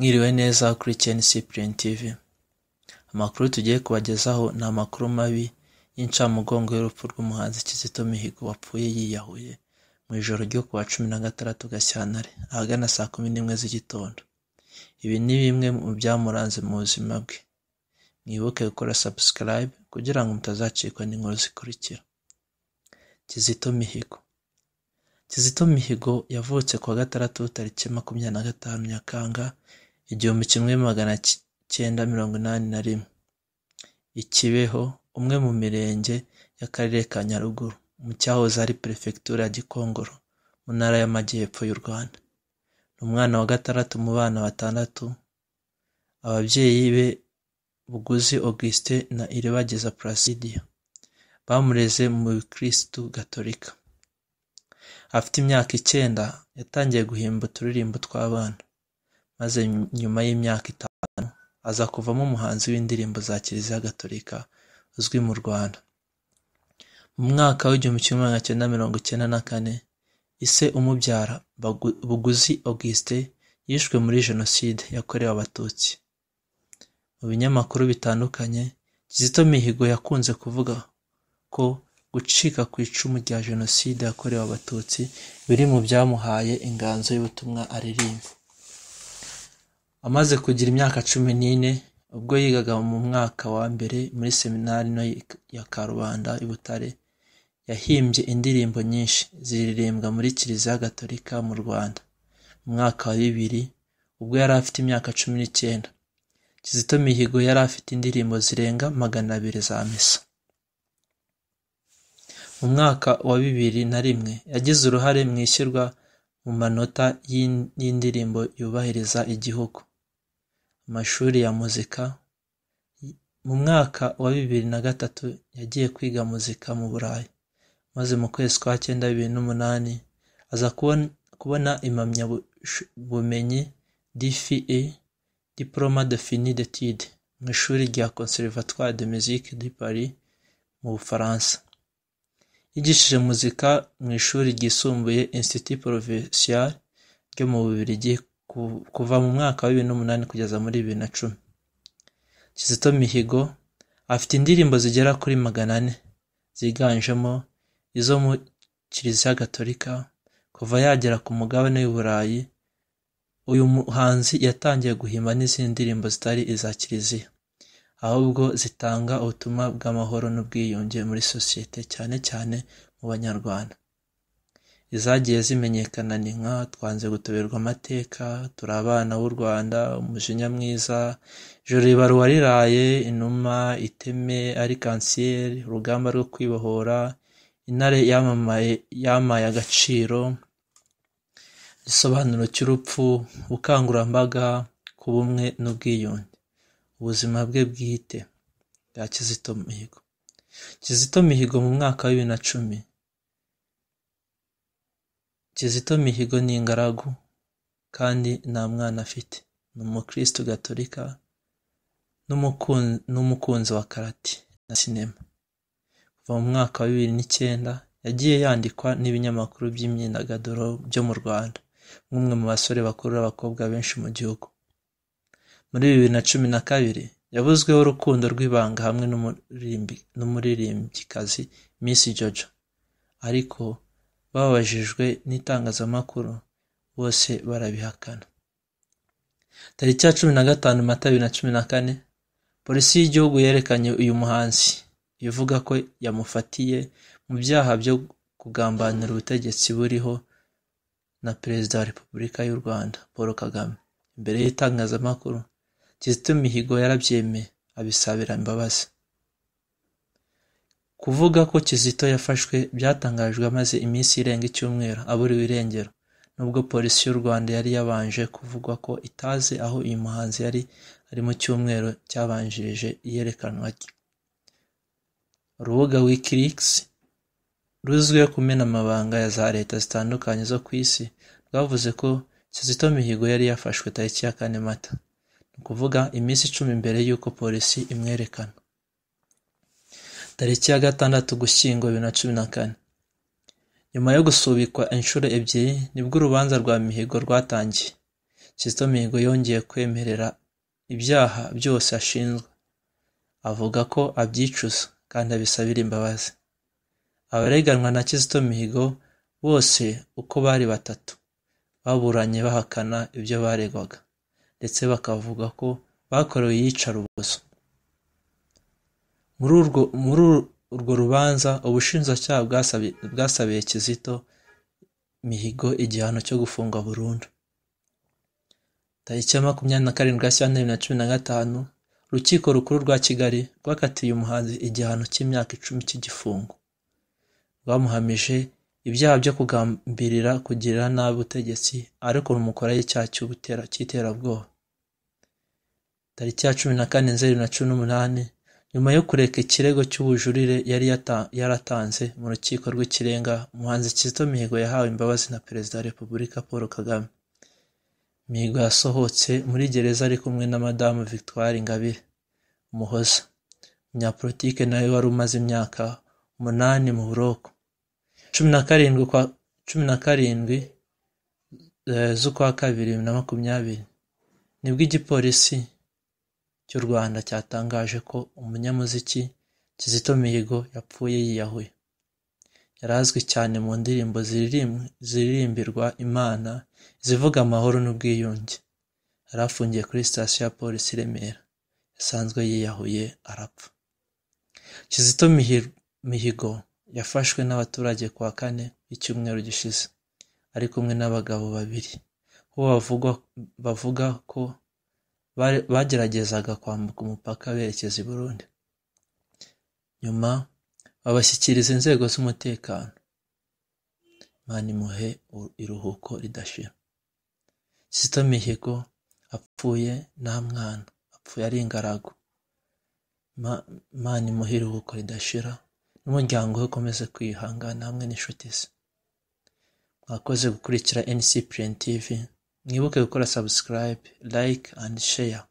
mwiriwe neza kuri KNC Prime TV amakuru tugiye kubagezaho ni amakuru mabi y'incamugongo y'urupfu rw'umuhanzi Kizito Mihigo wapfuye yiyahuye mu ijoro ryo kuwa cumi na gatandatu Gashyantare ahagana saa kumi n'imwe z'igitondo ibi ni bimwe mu byamuranze mu buzima bwe mwibuke gukora subscribe kugira ngo mutazacikwa n'inkuru zikurikira Kizito Mihigo Kizito Mihigo yavutse kuwa gatandatu tariki makumyabiri na gatanu Nyakanga igihumbi kimwe magana cyenda mirongo inani na rimwe i Kibeho umwe mu mirenge y'Akarere ka Nyaruguru mu cyahoze ari Perefegitura ya Gikongoro mu Ntara y'Amajyepfo y'u Rwanda ni umwana wa gatandatu mu bana batandatu ababyeyi be Buguzi Augustin na Iribagiza Placidia bamureze mu Bukristu Gatolika afite imyaka icyenda yatangiye guhimba uturirimbo tw'abana maze nyuma y'imyaka itanu aza kuvamo umuhanzi w'indirimbo za Kiliziya Gatolika uzwi mu Rwanda mu mwaka w'igihumbi kimwe magana cyenda mirongo icyenda na kane ise umubyara Buguzi Augustin yishwe muri Jenoside yakorewe Abatutsi mu binyamakuru bitandukanye Kizito Mihigo yakunze kuvuga ko gucika ku icumu rya Jenoside yakorewe Abatutsi biri mu byamuhaye inganzo y'ubutumwa aririmba Amaze kugira imyaka cumi nine ubwo yigaga mu mwaka wa mbere muri Seminari nto ya Karubanda i Butare yahimbye indirimbo nyinshi ziririmbwa muri Kiliziya Gatolika mu Rwanda mu mwaka wa bibiri ubwo yari afite imyaka cumi n'icyenda Kizito Mihigo yari afite indirimbo zirenga magana abiri za misa mu mwaka wa bibiri na rimwe yagize uruhare mu ishyirwa mu manota y'indirimbo yubahiriza igihugu mashuri ya muzika mu mwaka wa bibiri na gatatu yagiye kwiga muzika mu Burayi maze mu kwezi kwa cyenda bibiri n'umunani aza kubona impamyabumenyi DFE diploma de Fini d'Etude mu ishuri rya Conservatoire de Musique de Paris mu Bufaransa yigishije muzika mu ishuri ryisumbuye Institut Provincial ryo mu Bubiri Bubiligi kuva mu mwaka wa bibiri n'umunani kugeza muri bibiri na cumi kizito mihigo afite indirimbo zigera kuri magana ane ziganjemo izo mu kiliziya gatolika kuva yagera ku mugabane w'i burayi uyu muhanzi yatangiye guhimba n'izindi ndirimbo zitari iza kiliziya ahubwo zitanga ubutumwa bw'amahoro n'ubwiyunge muri sosiyete cyane cyane mu banyarwanda izagiye zimenyekana ni nka Twanze gutoberwa amateka Turi abana b'u Rwanda Umujinya mwiza Ijoro ibaruwa riraye Inuma Iteme ari Arikansieri Urugamba rwo kwibohora Intare yamamaye yamaye agaciro Igisobanuro cy'urupfu Ubukangurambaga ku bumwe n'ubwiyunge Ubuzima bwe bwite bwa Kizito Mihigo Kizito Mihigo mu mwaka wa bibiri na cumi Kizito Mihigo ni ingaragu kandi nta mwana afite, ni umukirisitu gatolika n'umukunzi wa karate na sinema. Kuva mu mwaka wa bibiri n'icyenda yagiye yandikwa n'ibinyamakuru by'imyidagaduro byo mu Rwanda nk'umwe mu basore bakuru abakobwa benshi mu gihugu. Muri bibiri na cumi na kabiri yavuzweho urukundo rw'ibanga hamwe n'umuririmbyikazi Miss Jojo ariko babajijwe n'itangazamakuru bose barabihakana tariki ya cumi na gatanu mata bibiri na cumi na kane polisi y'igihugu yerekanye uyu muhanzi ivuga ko yamufatiye mu byaha byo kugambanira ubutegetsi buriho na perezida wa repubulika y'u rwanda paul kagame imbere y'itangazamakuru kizito mihigo yarabyemeye abisabira imbabazi Kuvuga ko Kizito yafashwe byatangajwe amaze iminsi irenga icyumweru aburiwe irengero nubwo Polisi y'u Rwanda yari yabanje kuvugwa ko itazi aho uyu muhanzi yari ari mu cyumweru cyabanjirije iyerekanwa rye urubuga Wikileaks ruzwiho kumena amabanga ya za leta zitandukanye zo ku isi rwavuze ko Kizito Mihigo yari yafashwe tariki ya kane Mata ni ukuvuga iminsi icumi mbere y'uko polisi imwerekana tariki ya gatandatu gushyingo bibiri na cumi na kane nyuma yo gusubikwa inshuro ebyiri nibwo urubanza rwa Mihigo rwatangiye Kizito Mihigo yongeye kwemerera ibyaha byose ashinzwe avuga ko abyicuza kandi abisabira imbabazi abareganwa na Kizito Mihigo bose uko bari batatu baburanye bahakana ibyo baregwaga ndetse bakavuga ko bakorewe iyicarubozo muri urwo rubanza ubushinjacyaha bwasabiye kizito mihigo igihano cyo gufunga burundu tariki ya makumyabiri na karindwi gashyantare bibiri na cumi na gatanu urukiko rukuru rwa kigali rwakatiye umuhanzi igihano cy'imyaka icumi cy'igifungo rwamuhamije ibyaha byo kugambirira kugirira nabi ubutegetsi ariko rumukoraho icyaha cy'iterabwoba tariki ya cumi na kane nzeri na cumi n'umunani nyuma yo kureka ikirego cy'ubujurire yari yaratanze mu Rukiko rw'Ikirenga umuhanzi Kizito Mihigo yahawe imbabazi na Perezida wa Repubulika Paul Kagame Mihigo yasohotse muri gereza ari kumwe na Madamu Victoire Ingabire Umuhoza umunyapolitike nawe wari umaze imyaka umunani mu buroko cumi na karindwi kwa cumi na karindwi eh, z'ukwa kabiri na makumyabiri nibwo igipolisi cy'u Rwanda cyatangaje ko umunyamuziki Kizito Mihigo yapfuye yiyahuye yari azwi cyane mu ndirimbo ziririmbirwa Imana zivuga amahoro n'ubwiyunge yari afungiye kuri sitasiyo ya polisi i Remera yasanzwe yiyahuye arapfa Kizito Mihigo yafashwe n'abaturage kwa kane w'icyumweru gishize ari kumwe n'abagabo babiri bo bavuga ko bageragezaga kwambuka umupaka berekeza i Burundi nyuma babashyikiriza inzego z'umutekano Imana imuhe iruhuko ridashira Kizito Mihigo apfuye nta mwana apfuye ari ingaragu Imana imuhe iruhuko ridashira n'umuryango we ukomeze kwihangana hamwe n'inshuti ze mwakoze gukurikira NC Prime TV You can subscribe, like and share.